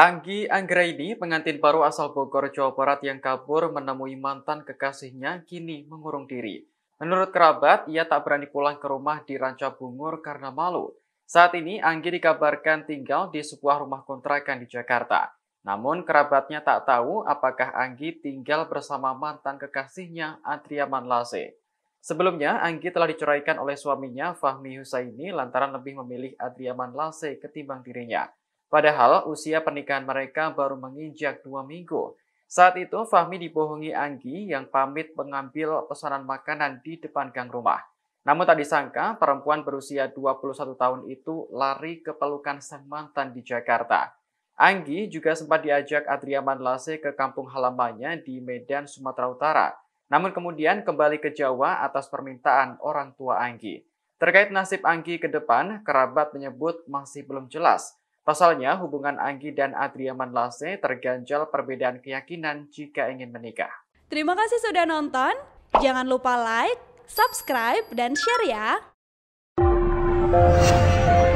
Anggi Anggraini, pengantin baru asal Bogor, Jawa Barat yang kabur menemui mantan kekasihnya kini mengurung diri. Menurut kerabat, ia tak berani pulang ke rumah di Ranca Bungur karena malu. Saat ini Anggi dikabarkan tinggal di sebuah rumah kontrakan di Jakarta. Namun kerabatnya tak tahu apakah Anggi tinggal bersama mantan kekasihnya Adriaman Lase. Sebelumnya, Anggi telah diceraikan oleh suaminya Fahmi Husaini lantaran lebih memilih Adriaman Lase ketimbang dirinya. Padahal usia pernikahan mereka baru menginjak dua minggu. Saat itu Fahmi dibohongi Anggi yang pamit mengambil pesanan makanan di depan gang rumah. Namun tak disangka perempuan berusia 21 tahun itu lari ke pelukan sang mantan di Jakarta. Anggi juga sempat diajak Adriaman Lase ke kampung halamannya di Medan, Sumatera Utara. Namun kemudian kembali ke Jawa atas permintaan orang tua Anggi. Terkait nasib Anggi ke depan, kerabat menyebut masih belum jelas. Pasalnya, hubungan Anggi dan Adriaman Lase terganjal perbedaan keyakinan jika ingin menikah. Terima kasih sudah nonton. Jangan lupa like, subscribe, dan share ya.